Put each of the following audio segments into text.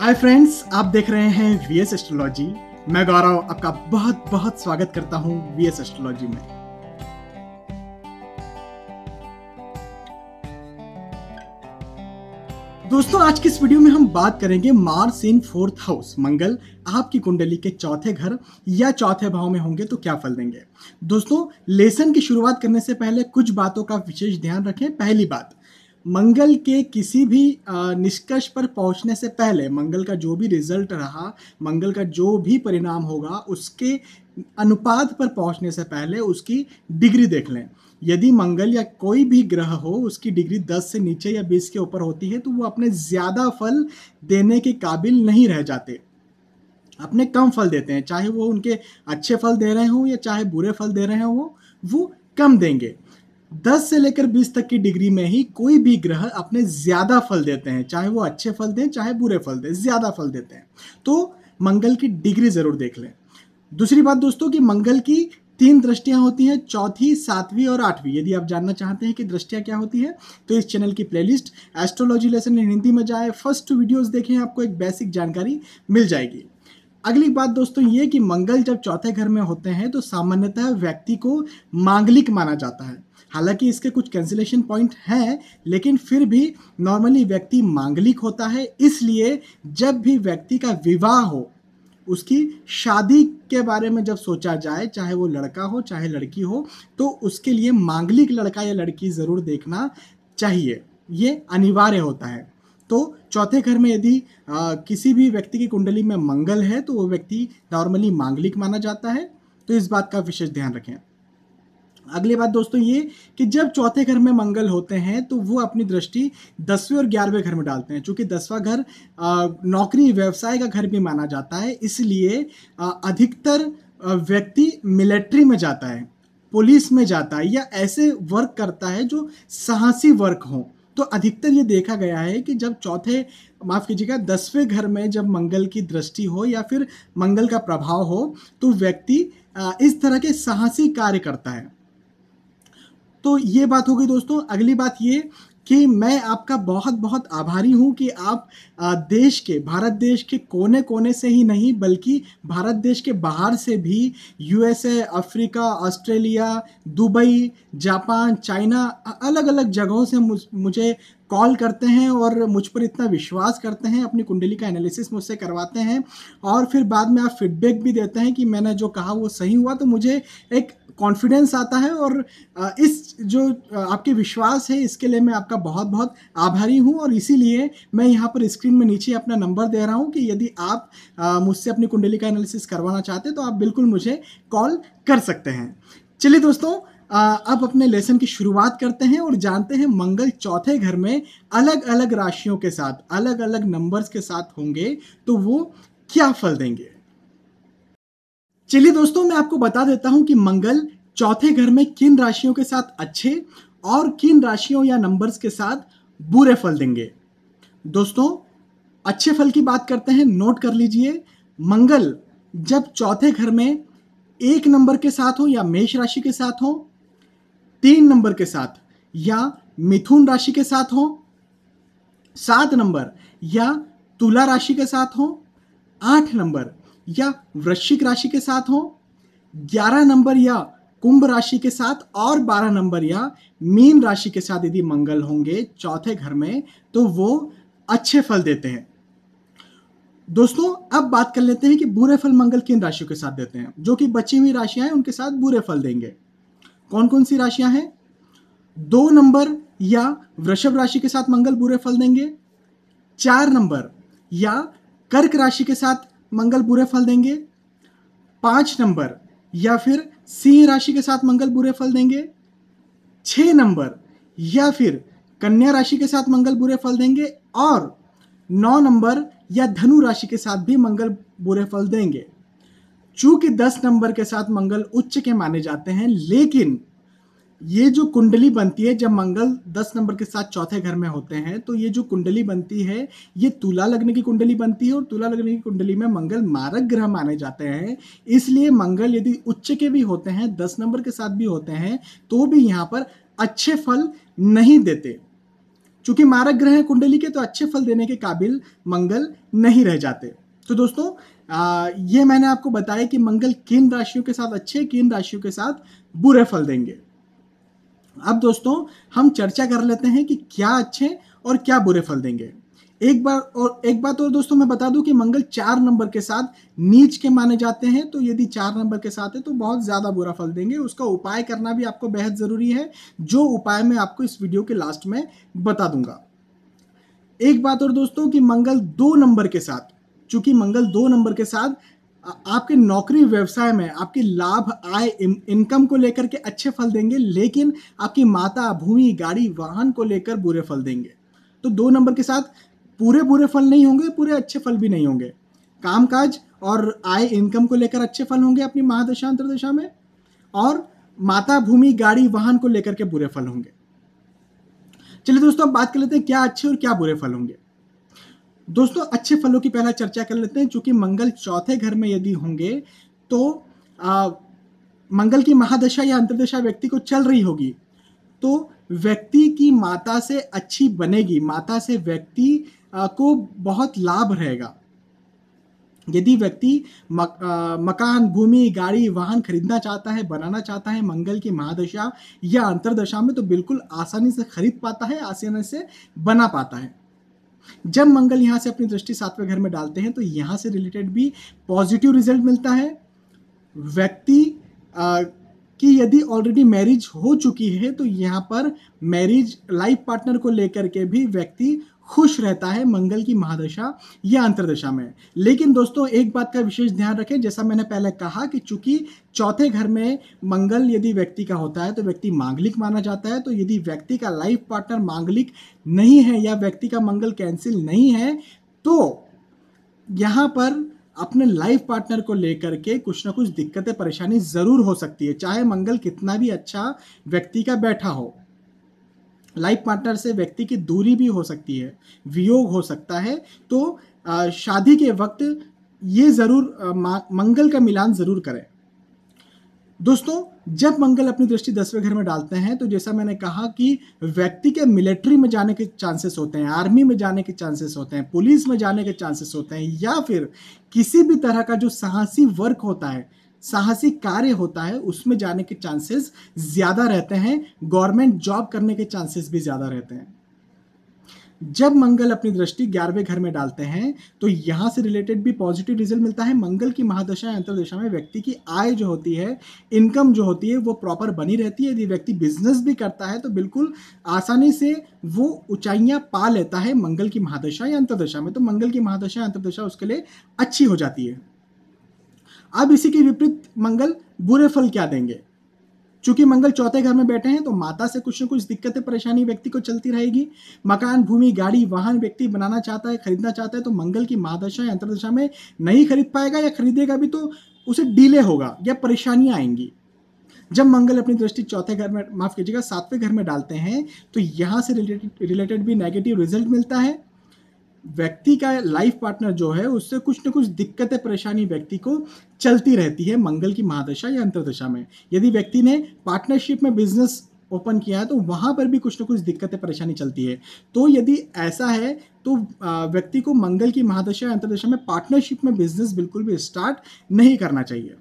hi friends आप देख रहे हैं वी एस एस्ट्रोलॉजी मैं गौरव आपका बहुत बहुत स्वागत करता हूं वीएस एस्ट्रोलॉजी में दोस्तों आज की इस वीडियो में हम बात करेंगे Mars in fourth house Mangal आपकी कुंडली के चौथे घर या चौथे भाव में होंगे तो क्या फल देंगे दोस्तों लेसन की शुरुआत करने से पहले कुछ बातों का विशेष ध्यान रखें पहली बात मंगल के किसी भी निष्कर्ष पर पहुंचने से पहले मंगल का जो भी रिजल्ट रहा मंगल का जो भी परिणाम होगा उसके अनुपात पर पहुंचने से पहले उसकी डिग्री देख लें यदि मंगल या कोई भी ग्रह हो उसकी डिग्री 10 से नीचे या 20 के ऊपर होती है तो वो अपने ज़्यादा फल देने के काबिल नहीं रह जाते अपने कम फल देते हैं चाहे वो उनके अच्छे फल दे रहे हों या चाहे बुरे फल दे रहे हों वो कम देंगे 10 से लेकर 20 तक की डिग्री में ही कोई भी ग्रह अपने ज़्यादा फल देते हैं चाहे वो अच्छे फल दें चाहे बुरे फल दें ज़्यादा फल देते हैं तो मंगल की डिग्री ज़रूर देख लें दूसरी बात दोस्तों कि मंगल की तीन दृष्टियां होती हैं चौथी सातवीं और आठवीं यदि आप जानना चाहते हैं कि दृष्टियां क्या होती है तो इस चैनल की playlist astrology lesson in Hindi में जाए फर्स्ट वीडियोस देखें आपको एक बेसिक जानकारी मिल जाएगी अगली बात दोस्तों ये कि मंगल जब चौथे घर में होते हैं तो सामान्यतः व्यक्ति को मांगलिक माना जाता है हालांकि इसके कुछ कैंसिलेशन पॉइंट हैं लेकिन फिर भी नॉर्मली व्यक्ति मांगलिक होता है इसलिए जब भी व्यक्ति का विवाह हो उसकी शादी के बारे में जब सोचा जाए चाहे वो लड़का हो चाहे लड़की हो तो उसके लिए मांगलिक लड़का या लड़की ज़रूर देखना चाहिए ये अनिवार्य होता है तो चौथे घर में यदि किसी भी व्यक्ति की कुंडली में मंगल है तो वो व्यक्ति नॉर्मली मांगलिक माना जाता है तो इस बात का विशेष ध्यान रखें अगली बात दोस्तों ये कि जब चौथे घर में मंगल होते हैं तो वो अपनी दृष्टि दसवें और ग्यारहवें घर में डालते हैं चूंकि दसवां घर नौकरी व्यवसाय का घर भी माना जाता है इसलिए अधिकतर व्यक्ति मिलिट्री में जाता है पुलिस में जाता है या ऐसे वर्क करता है जो साहसी वर्क हो तो अधिकतर ये देखा गया है कि जब चौथे माफ़ कीजिएगा दसवें घर में जब मंगल की दृष्टि हो या फिर मंगल का प्रभाव हो तो व्यक्ति इस तरह के साहसी कार्य करता है तो ये बात हो गई दोस्तों अगली बात ये कि मैं आपका बहुत बहुत आभारी हूँ कि आप देश के भारत देश के कोने कोने से ही नहीं बल्कि भारत देश के बाहर से भी USA Africa Australia Dubai Japan China अलग अलग जगहों से मुझे कॉल करते हैं और मुझ पर इतना विश्वास करते हैं अपनी कुंडली का एनालिसिस मुझसे करवाते हैं और फिर बाद में आप फीडबैक भी देते हैं कि मैंने जो कहा वो सही हुआ तो मुझे एक कॉन्फिडेंस आता है और इस जो आपके विश्वास है इसके लिए मैं आपका बहुत बहुत आभारी हूँ और इसीलिए मैं यहाँ पर स्क्रीन में नीचे अपना नंबर दे रहा हूँ कि यदि आप मुझसे अपनी कुंडली का एनालिसिस करवाना चाहते हैं तो आप बिल्कुल मुझे कॉल कर सकते हैं चलिए दोस्तों अब अपने लेसन की शुरुआत करते हैं और जानते हैं मंगल चौथे घर में अलग अलग राशियों के साथ अलग अलग नंबर्स के साथ होंगे तो वो क्या फल देंगे चलिए दोस्तों मैं आपको बता देता हूं कि मंगल चौथे घर में किन राशियों के साथ अच्छे और किन राशियों या नंबर्स के साथ बुरे फल देंगे दोस्तों अच्छे फल की बात करते हैं नोट कर लीजिए मंगल जब चौथे घर में एक नंबर के साथ हो या मेष राशि के साथ हो तीन नंबर के साथ या मिथुन राशि के साथ हो सात नंबर या तुला राशि के साथ हो आठ नंबर या वृश्चिक राशि के साथ हो 11 नंबर या कुंभ राशि के साथ और 12 नंबर या मीन राशि के साथ यदि मंगल होंगे चौथे घर में तो वो अच्छे फल देते हैं दोस्तों अब बात कर लेते हैं कि बुरे फल मंगल किन राशियों के साथ देते हैं जो कि बची हुई राशियां हैं उनके साथ बुरे फल देंगे कौन कौन सी राशियां हैं दो नंबर या वृषभ राशि के साथ मंगल बुरे फल देंगे चार नंबर या कर्क राशि के साथ मंगल बुरे फल देंगे पाँच नंबर या फिर सिंह राशि के साथ मंगल बुरे फल देंगे छः नंबर या फिर कन्या राशि के साथ मंगल बुरे फल देंगे और नौ नंबर या धनु राशि के साथ भी मंगल बुरे फल देंगे चूंकि दस नंबर के साथ मंगल उच्च के माने जाते हैं लेकिन ये जो कुंडली बनती है जब मंगल दस नंबर के साथ चौथे घर में होते हैं तो ये जो कुंडली बनती है ये तुला लग्न की कुंडली बनती है और तुला लग्न की कुंडली में मंगल मारक ग्रह माने जाते हैं इसलिए मंगल यदि उच्च के भी होते हैं दस नंबर के साथ भी होते हैं तो भी यहाँ पर अच्छे फल नहीं देते चूंकि मारक ग्रह हैं कुंडली के तो अच्छे फल देने के काबिल मंगल नहीं रह जाते तो दोस्तों आ, ये मैंने आपको बताया कि मंगल किन राशियों के साथ अच्छे किन राशियों के साथ बुरे फल देंगे अब दोस्तों हम चर्चा कर लेते हैं कि क्या अच्छे और क्या बुरे फल देंगे एक बार और एक बात और दोस्तों मैं बता दूं कि मंगल चार नंबर के साथ नीच के माने जाते हैं तो यदि चार नंबर के साथ है तो बहुत ज़्यादा बुरा फल देंगे उसका उपाय करना भी आपको बेहद ज़रूरी है जो उपाय मैं आपको इस वीडियो के लास्ट में बता दूंगा एक बात और दोस्तों कि मंगल दो नंबर के साथ चूंकि मंगल दो नंबर के साथ आपके नौकरी व्यवसाय में आपके लाभ आय इनकम को लेकर के अच्छे फल देंगे लेकिन आपकी माता भूमि गाड़ी वाहन को लेकर बुरे फल देंगे तो दो नंबर के साथ पूरे बुरे फल नहीं होंगे पूरे अच्छे फल भी नहीं होंगे कामकाज और आय इनकम को लेकर अच्छे फल होंगे अपनी महादशा अंतर्दशा में और माता भूमि गाड़ी वाहन को लेकर के बुरे फल होंगे चलिए दोस्तों अब बात कर लेते हैं क्या अच्छे और क्या बुरे फल होंगे दोस्तों अच्छे फलों की पहला चर्चा कर लेते हैं चूंकि मंगल चौथे घर में यदि होंगे तो आ, मंगल की महादशा या अंतर्दशा व्यक्ति को चल रही होगी तो व्यक्ति की माता से अच्छी बनेगी माता से व्यक्ति को बहुत लाभ रहेगा यदि व्यक्ति मक, आ, मकान भूमि गाड़ी वाहन खरीदना चाहता है बनाना चाहता है मंगल की महादशा या अंतरदशा में तो बिल्कुल आसानी से खरीद पाता है आसानी से बना पाता है जब मंगल यहाँ से अपनी दृष्टि सातवें घर में डालते हैं तो यहाँ से रिलेटेड भी पॉजिटिव रिजल्ट मिलता है व्यक्ति कि यदि ऑलरेडी मैरिज हो चुकी है तो यहाँ पर मैरिज लाइफ पार्टनर को लेकर के भी व्यक्ति खुश रहता है मंगल की महादशा या अंतरदशा में लेकिन दोस्तों एक बात का विशेष ध्यान रखें जैसा मैंने पहले कहा कि चूंकि चौथे घर में मंगल यदि व्यक्ति का होता है तो व्यक्ति मांगलिक माना जाता है तो यदि व्यक्ति का लाइफ पार्टनर मांगलिक नहीं है या व्यक्ति का मंगल कैंसिल नहीं है तो यहाँ पर अपने लाइफ पार्टनर को लेकर के कुछ ना कुछ दिक्कतें परेशानी ज़रूर हो सकती है चाहे मंगल कितना भी अच्छा व्यक्ति का बैठा हो लाइफ पार्टनर से व्यक्ति की दूरी भी हो सकती है वियोग हो सकता है तो शादी के वक्त ये ज़रूर मंगल का मिलान ज़रूर करें दोस्तों जब मंगल अपनी दृष्टि दसवें घर में डालते हैं तो जैसा मैंने कहा कि व्यक्ति के मिलिट्री में जाने के चांसेस होते हैं आर्मी में जाने के चांसेस होते हैं पुलिस में जाने के चांसेस होते हैं या फिर किसी भी तरह का जो साहसी वर्क होता है साहसी कार्य होता है उसमें जाने के चांसेस ज़्यादा रहते हैं गवर्नमेंट जॉब करने के चांसेस भी ज़्यादा रहते हैं जब मंगल अपनी दृष्टि ग्यारहवें घर में डालते हैं तो यहाँ से रिलेटेड भी पॉजिटिव रिजल्ट मिलता है मंगल की महादशा या अंतर्दशा में व्यक्ति की आय जो होती है इनकम जो होती है वो प्रॉपर बनी रहती है यदि व्यक्ति बिजनेस भी करता है तो बिल्कुल आसानी से वो ऊंचाइयाँ पा लेता है मंगल की महादशा या अंतर्दशा में तो मंगल की महादशा या अंतर्दशा उसके लिए अच्छी हो जाती है अब इसी के विपरीत मंगल बुरे फल क्या देंगे चूंकि मंगल चौथे घर में बैठे हैं तो माता से कुछ न कुछ दिक्कतें परेशानी व्यक्ति को चलती रहेगी मकान भूमि गाड़ी वाहन व्यक्ति बनाना चाहता है खरीदना चाहता है तो मंगल की महादशा या अंतरदशा में नहीं खरीद पाएगा या खरीदेगा भी तो उसे डीले होगा या परेशानियाँ आएंगी जब मंगल अपनी दृष्टि चौथे घर में माफ कीजिएगा सातवें घर में डालते हैं तो यहाँ से रिलेटेड रिलेटेड भी नेगेटिव रिजल्ट मिलता है व्यक्ति का लाइफ पार्टनर जो है उससे कुछ ना कुछ दिक्कतें परेशानी व्यक्ति को चलती रहती है मंगल की महादशा या अंतरदशा में यदि व्यक्ति ने पार्टनरशिप में बिजनेस ओपन किया है तो वहाँ पर भी कुछ ना कुछ दिक्कतें परेशानी चलती है तो यदि ऐसा है तो व्यक्ति को मंगल की महादशा या अंतरदशा में पार्टनरशिप में बिजनेस बिल्कुल भी स्टार्ट नहीं करना चाहिए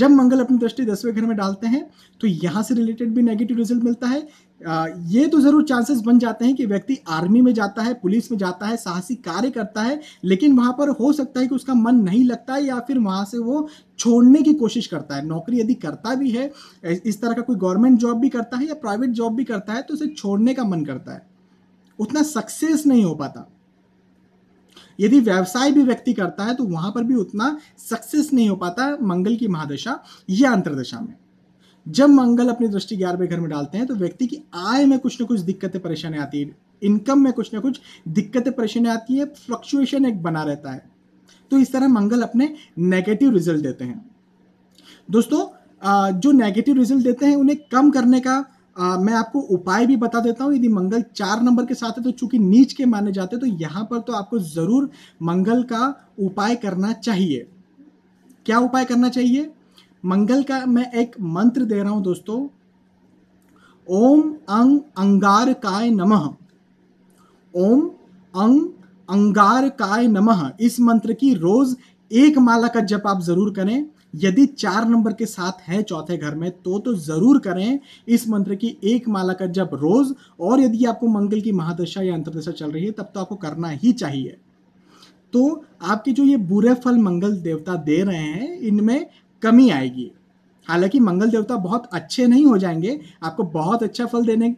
जब मंगल अपनी दृष्टि दसवें घर में डालते हैं तो यहाँ से रिलेटेड भी नेगेटिव रिजल्ट मिलता है ये तो ज़रूर चांसेस बन जाते हैं कि व्यक्ति आर्मी में जाता है पुलिस में जाता है साहसी कार्य करता है लेकिन वहाँ पर हो सकता है कि उसका मन नहीं लगता है या फिर वहाँ से वो छोड़ने की कोशिश करता है नौकरी यदि करता भी है इस तरह का कोई गवर्नमेंट जॉब भी करता है या प्राइवेट जॉब भी करता है तो उसे छोड़ने का मन करता है उतना सक्सेस नहीं हो पाता यदि व्यवसाय भी व्यक्ति करता है तो वहां पर भी उतना सक्सेस नहीं हो पाता मंगल की महादशा या अंतरदशा में जब मंगल अपनी दृष्टि ग्यारहवें घर में डालते हैं तो व्यक्ति की आय में कुछ ना कुछ दिक्कतें परेशानी आती है इनकम में कुछ ना कुछ दिक्कतें परेशानी आती है फ्लक्चुएशन एक बना रहता है तो इस तरह मंगल अपने नेगेटिव रिजल्ट देते हैं दोस्तों जो नेगेटिव रिजल्ट देते हैं उन्हें कम करने का आ, मैं आपको उपाय भी बता देता हूँ यदि मंगल चार नंबर के साथ है तो चूंकि नीच के माने जाते हैं तो यहाँ पर तो आपको ज़रूर मंगल का उपाय करना चाहिए क्या उपाय करना चाहिए मंगल का मैं एक मंत्र दे रहा हूं दोस्तों ओम अंग अंगार काय नमः ओम अंग अंगार काय नमः इस मंत्र की रोज एक माला का जप आप जरूर करें यदि चार नंबर के साथ है चौथे घर में तो तो जरूर करें इस मंत्र की एक माला का जप रोज और यदि आपको मंगल की महादशा या अंतरदशा चल रही है तब तो आपको करना ही चाहिए तो आपके जो ये बुरे फल मंगल देवता दे रहे हैं इनमें कमी आएगी हालांकि मंगल देवता बहुत अच्छे नहीं हो जाएंगे आपको बहुत अच्छा फल देने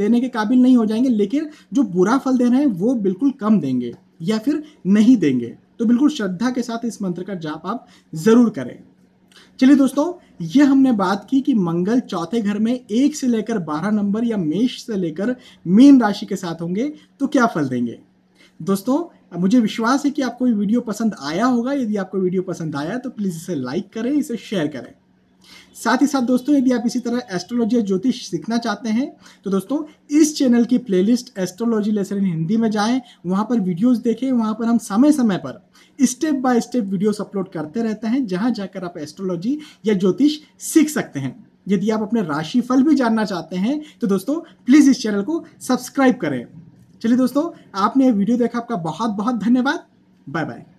देने के काबिल नहीं हो जाएंगे लेकिन जो बुरा फल दे रहे हैं वो बिल्कुल कम देंगे या फिर नहीं देंगे तो बिल्कुल श्रद्धा के साथ इस मंत्र का जाप आप ज़रूर करें चलिए दोस्तों ये हमने बात की कि मंगल चौथे घर में एक से लेकर बारह नंबर या मेष से लेकर मीन राशि के साथ होंगे तो क्या फल देंगे दोस्तों मुझे विश्वास है कि आपको ये वीडियो पसंद आया होगा यदि आपको वीडियो पसंद आया तो प्लीज़ इसे लाइक करें इसे शेयर करें साथ ही साथ दोस्तों यदि आप इसी तरह एस्ट्रोलॉजी या ज्योतिष सीखना चाहते हैं तो दोस्तों इस चैनल की playlist astrology lesson in Hindi में जाएं वहाँ पर वीडियोस देखें वहाँ पर हम समय समय पर step by step videos upload करते रहते हैं जहाँ जाकर आप एस्ट्रोलॉजी या ज्योतिष सीख सकते हैं यदि आप अपने राशिफल भी जानना चाहते हैं तो दोस्तों प्लीज़ इस चैनल को सब्सक्राइब करें चलिए दोस्तों आपने वीडियो देखा आपका बहुत बहुत धन्यवाद बाय बाय